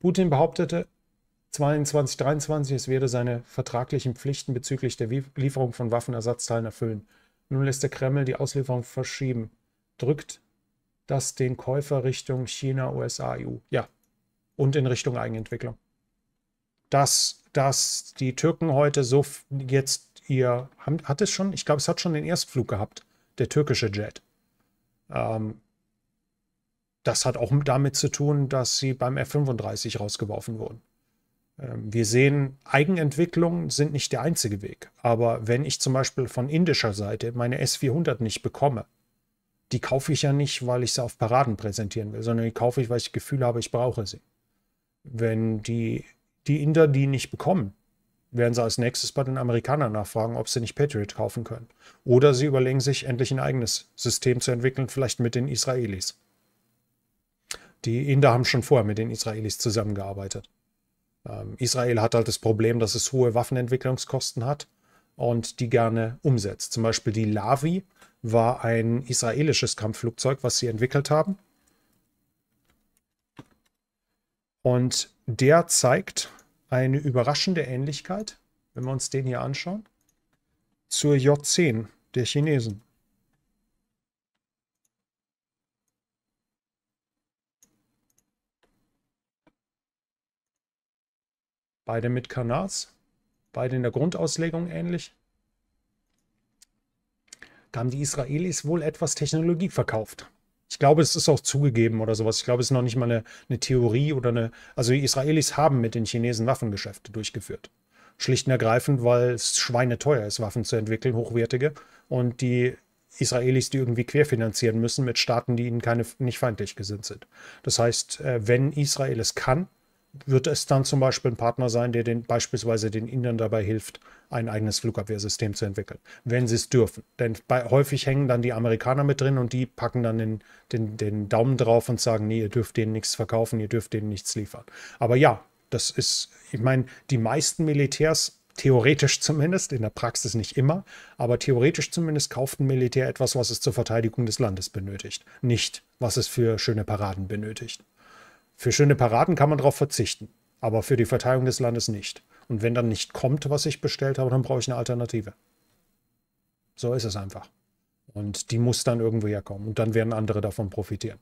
Putin behauptete 2022-2023, es werde seine vertraglichen Pflichten bezüglich der Lieferung von Waffenersatzteilen erfüllen. Nun lässt der Kreml die Auslieferung verschieben, drückt das den Käufer Richtung China, USA, EU. Ja, und in Richtung Eigenentwicklung. Dass, dass die Türken heute so jetzt ihr, hat es schon, ich glaube, es hat schon den Erstflug gehabt, der türkische Jet. Ähm, das hat auch damit zu tun, dass sie beim F-35 rausgeworfen wurden. Ähm, wir sehen, Eigenentwicklungen sind nicht der einzige Weg. Aber wenn ich zum Beispiel von indischer Seite meine S400 nicht bekomme, die kaufe ich ja nicht, weil ich sie auf Paraden präsentieren will, sondern die kaufe ich, weil ich das Gefühl habe, ich brauche sie. Wenn die, die Inder die nicht bekommen, werden sie als nächstes bei den Amerikanern nachfragen, ob sie nicht Patriot kaufen können. Oder sie überlegen sich, endlich ein eigenes System zu entwickeln, vielleicht mit den Israelis. Die Inder haben schon vorher mit den Israelis zusammengearbeitet. Ähm, Israel hat halt das Problem, dass es hohe Waffenentwicklungskosten hat und die gerne umsetzt. Zum Beispiel die Lavi war ein israelisches Kampfflugzeug, was sie entwickelt haben. Und der zeigt eine überraschende Ähnlichkeit, wenn wir uns den hier anschauen, zur J10 der Chinesen. Beide mit Kanats. Beide in der Grundauslegung ähnlich. Da haben die Israelis wohl etwas Technologie verkauft. Ich glaube, es ist auch zugegeben oder sowas. Ich glaube, es ist noch nicht mal eine, eine Theorie oder eine. Also die Israelis haben mit den Chinesen Waffengeschäfte durchgeführt. Schlicht und ergreifend, weil es schweineteuer ist, Waffen zu entwickeln, hochwertige. Und die Israelis, die irgendwie querfinanzieren müssen mit Staaten, die ihnen keine, nicht feindlich gesinnt sind. Das heißt, äh, wenn Israel es kann, wird es dann zum Beispiel ein Partner sein, der den, beispielsweise den Indern dabei hilft, ein eigenes Flugabwehrsystem zu entwickeln, wenn sie es dürfen. Denn bei, häufig hängen dann die Amerikaner mit drin und die packen dann den, den, den Daumen drauf und sagen, nee, ihr dürft denen nichts verkaufen, ihr dürft denen nichts liefern. Aber ja, das ist, ich meine, die meisten Militärs, theoretisch zumindest, in der Praxis nicht immer, aber theoretisch zumindest kauft ein Militär etwas, was es zur Verteidigung des Landes benötigt, nicht was es für schöne Paraden benötigt. Für schöne Paraden kann man darauf verzichten, aber für die Verteilung des Landes nicht. Und wenn dann nicht kommt, was ich bestellt habe, dann brauche ich eine Alternative. So ist es einfach. Und die muss dann irgendwo herkommen. Und dann werden andere davon profitieren.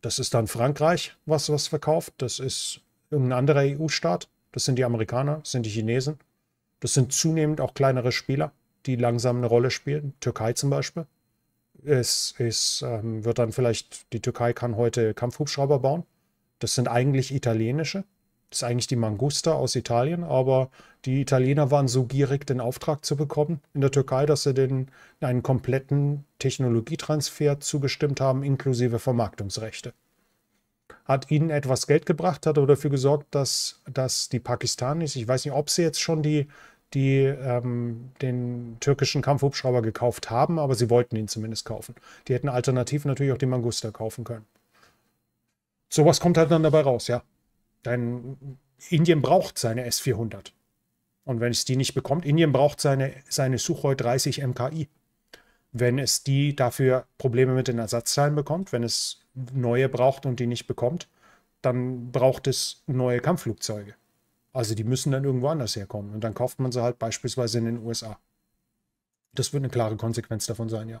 Das ist dann Frankreich, was was verkauft. Das ist irgendein anderer EU-Staat. Das sind die Amerikaner, das sind die Chinesen. Das sind zunehmend auch kleinere Spieler, die langsam eine Rolle spielen. Türkei zum Beispiel. Es, es ähm, wird dann vielleicht, die Türkei kann heute Kampfhubschrauber bauen. Das sind eigentlich italienische. Das ist eigentlich die Mangusta aus Italien, aber die Italiener waren so gierig, den Auftrag zu bekommen in der Türkei, dass sie den einen kompletten Technologietransfer zugestimmt haben, inklusive Vermarktungsrechte. Hat ihnen etwas Geld gebracht, hat aber dafür gesorgt, dass, dass die Pakistanis, ich weiß nicht, ob sie jetzt schon die, die ähm, den türkischen Kampfhubschrauber gekauft haben, aber sie wollten ihn zumindest kaufen. Die hätten alternativ natürlich auch die Mangusta kaufen können. Sowas kommt halt dann dabei raus, ja. Denn Indien braucht seine S400. Und wenn es die nicht bekommt, Indien braucht seine, seine Sukhoi 30 MKI. Wenn es die dafür Probleme mit den Ersatzteilen bekommt, wenn es neue braucht und die nicht bekommt, dann braucht es neue Kampfflugzeuge. Also die müssen dann irgendwo anders herkommen. Und dann kauft man sie halt beispielsweise in den USA. Das wird eine klare Konsequenz davon sein, ja.